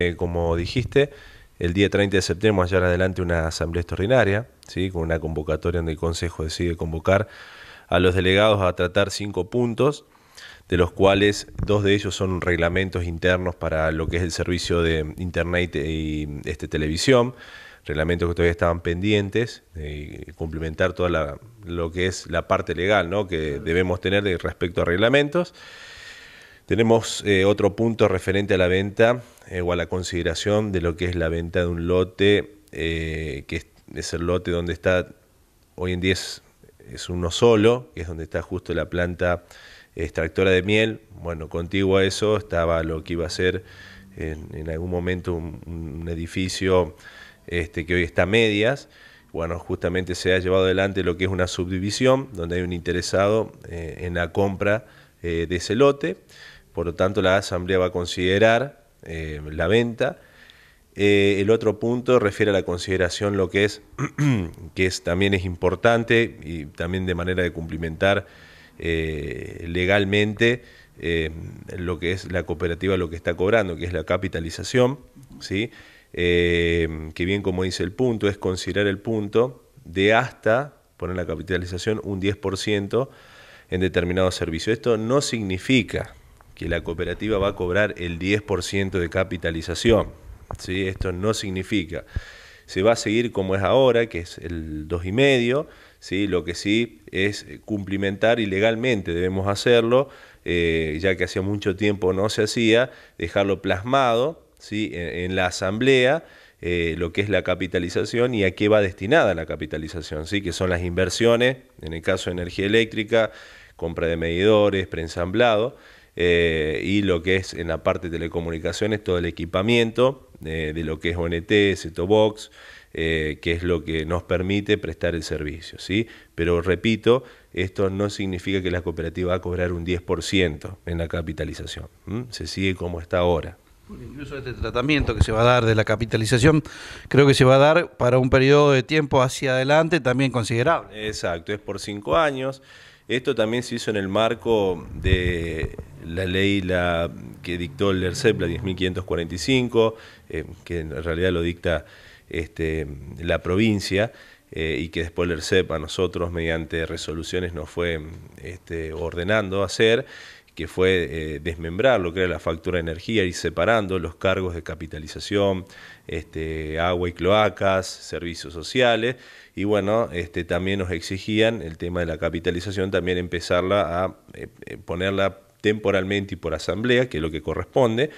Eh, como dijiste, el día 30 de septiembre llevar adelante una asamblea extraordinaria, ¿sí? con una convocatoria donde el Consejo decide convocar a los delegados a tratar cinco puntos, de los cuales dos de ellos son reglamentos internos para lo que es el servicio de Internet y este, televisión, reglamentos que todavía estaban pendientes, y eh, cumplimentar toda lo que es la parte legal que debemos tener respecto a reglamentos. Tenemos eh, otro punto referente a la venta eh, o a la consideración de lo que es la venta de un lote, eh, que es, el lote donde está, hoy en día es, uno solo, que es donde está justo la planta extractora de miel. Bueno, contigo a eso estaba lo que iba a ser en, algún momento un, edificio este, que hoy está a medias bueno, justamente se ha llevado adelante lo que es una subdivisión, donde hay un interesado en la compra de ese lote por lo tanto la Asamblea va a considerar eh, la venta. Eh, el otro punto refiere a la consideración lo que es, que también es importante y también de manera de cumplimentar eh, legalmente lo que es la cooperativa lo que está cobrando, que es la capitalización, ¿sí? que bien como dice el punto, es considerar el punto de hasta, poner la capitalización, un 10% en determinado servicio. Esto no significa que la cooperativa va a cobrar el 10% de capitalización. ¿sí? Esto no significa. Se va a seguir como es ahora, que es el 2,5%. ¿sí? Lo que sí es cumplimentar y legalmente debemos hacerlo, eh, ya que hacía mucho tiempo no se hacía, dejarlo plasmado en, la asamblea. Eh, lo que es la capitalización y a qué va destinada la capitalización, ¿sí? que son las inversiones, en el caso de energía eléctrica, compra de medidores, preensamblado, eh, y lo que es en la parte de telecomunicaciones todo el equipamiento eh, de lo que es ONT, Setobox, eh, que es lo que nos permite prestar el servicio. ¿sí? Pero repito, esto no significa que la cooperativa va a cobrar un 10% en la capitalización, se sigue como está ahora. Incluso este tratamiento que se va a dar de la capitalización, creo que se va a dar para un periodo de tiempo hacia adelante también considerable. Exacto, es por cinco años. Esto también se hizo en el marco de la ley la, que dictó el ERCEP, la 10.545, eh, que en realidad lo dicta este, la provincia, eh, y que después el ERCEP a nosotros mediante resoluciones nos fue este, ordenando hacer, que fue eh, desmembrar lo que era la factura de energía, y separando los cargos de capitalización, este, agua y cloacas, servicios sociales, y bueno, también nos exigían el tema de la capitalización, también empezarla a ponerla temporalmente y por asamblea, que es lo que corresponde,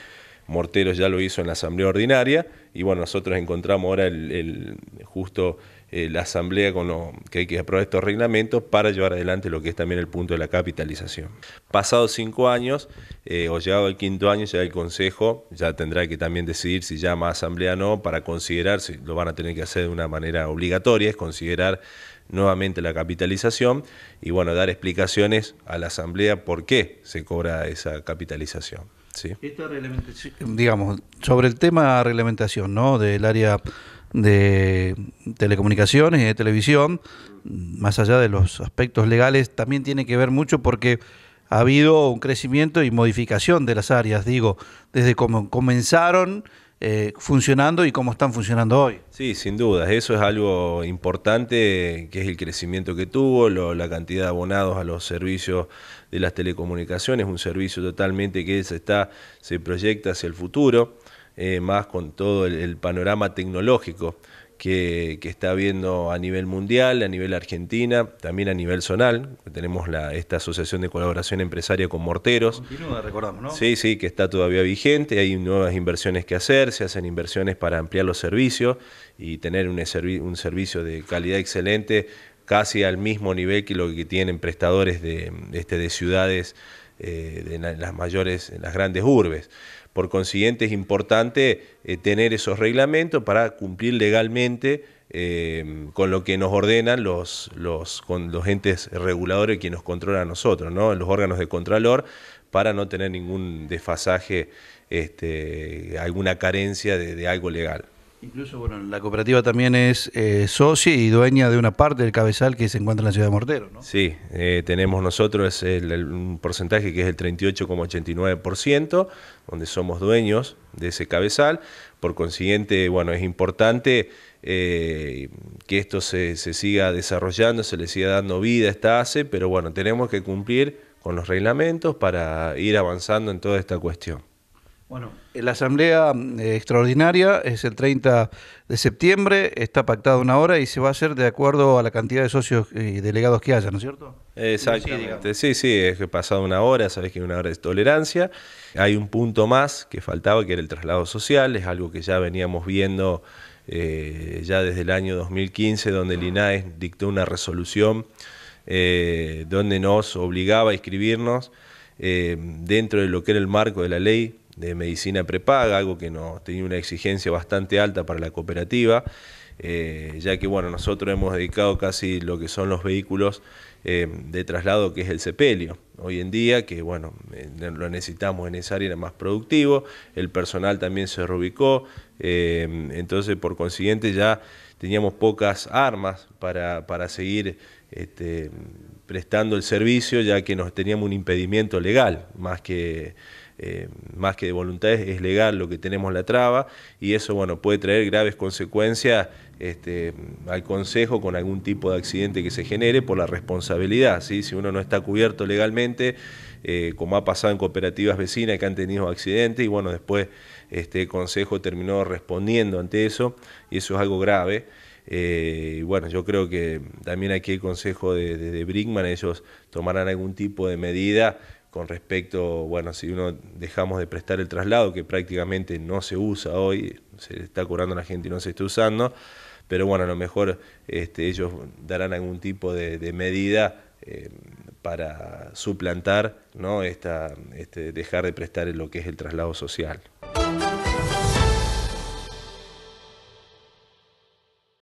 Morteros ya lo hizo en la Asamblea Ordinaria, y bueno, nosotros encontramos ahora el, justo eh, la Asamblea con lo que hay que aprobar estos reglamentos para llevar adelante lo que es también el punto de la capitalización. Pasados cinco años, eh, o llegado el quinto año, ya el Consejo ya tendrá que también decidir si llama a Asamblea o no, para considerar, si lo van a tener que hacer de una manera obligatoria, es considerar nuevamente la capitalización y bueno, dar explicaciones a la Asamblea por qué se cobra esa capitalización. Sí. Eh, digamos, sobre el tema de reglamentación, ¿no? Del área de telecomunicaciones y de televisión, más allá de los aspectos legales, también tiene que ver mucho porque ha habido un crecimiento y modificación de las áreas, digo, desde cómo comenzaron eh, funcionando y cómo están funcionando hoy. Sí, sin duda, Eso es algo importante, que es el crecimiento que tuvo, la cantidad de abonados a los servicios de las telecomunicaciones, un servicio totalmente que se, está, se proyecta hacia el futuro, eh, más con todo el panorama tecnológico que, está habiendo a nivel mundial, a nivel argentina, también a nivel zonal. Tenemos la, esta asociación de colaboración empresaria con morteros. Sí, sí, que está todavía vigente. Hay nuevas inversiones que hacer, se hacen inversiones para ampliar los servicios y tener un, servicio de calidad excelente, casi al mismo nivel que lo que tienen prestadores de este, ciudades eh, de en, las mayores, en las grandes urbes. Por consiguiente, es importante eh, tener esos reglamentos para cumplir legalmente eh, con lo que nos ordenan los, los, con los entes reguladores que nos controlan a nosotros, ¿no? los órganos de Contralor, para no tener ningún desfasaje, este, alguna carencia de algo legal. Incluso, bueno, la cooperativa también es eh, socia y dueña de una parte del cabezal que se encuentra en la ciudad de Mortero, ¿no? Sí, eh, tenemos nosotros el, un porcentaje que es el 38,89%, donde somos dueños de ese cabezal. Por consiguiente, bueno, es importante eh, que esto se, se siga desarrollando, se le siga dando vida a esta ACE, pero bueno, tenemos que cumplir con los reglamentos para ir avanzando en toda esta cuestión. Bueno, la asamblea eh, extraordinaria es el 30 de septiembre, está pactada una hora y se va a hacer de acuerdo a la cantidad de socios y delegados que haya, ¿no es cierto? Exactamente, sí, sí, es que pasado una hora, sabés que hay una hora de tolerancia. Hay un punto más que faltaba, que era el traslado social, es algo que ya veníamos viendo eh, ya desde el año 2015, donde el INAE dictó una resolución eh, donde nos obligaba a inscribirnos dentro de lo que era el marco de la ley de medicina prepaga, algo que nos tenía una exigencia bastante alta para la cooperativa, eh, ya que bueno, nosotros hemos dedicado casi lo que son los vehículos eh, de traslado, que es el sepelio. Hoy en día, que bueno, eh, lo necesitamos en esa área, más productivo, el personal también se reubicó, entonces por consiguiente ya teníamos pocas armas para, para seguir este, prestando el servicio, ya que nos teníamos un impedimento legal, más que eh, más que de voluntades, es legal lo que tenemos la traba y eso bueno, puede traer graves consecuencias este, al Consejo con algún tipo de accidente que se genere por la responsabilidad. ¿sí? Si uno no está cubierto legalmente, eh, como ha pasado en cooperativas vecinas que han tenido accidentes y bueno, después este Consejo terminó respondiendo ante eso y eso es algo grave. Eh, y bueno, yo creo que también aquí el consejo de, de, ellos tomarán algún tipo de medida con respecto, bueno, si uno dejamos de prestar el traslado, que prácticamente no se usa hoy, se está curando la gente y no se está usando, pero bueno, a lo mejor este, ellos darán algún tipo de, medida eh, para suplantar, ¿no? Esta, este, dejar de prestar lo que es el traslado social.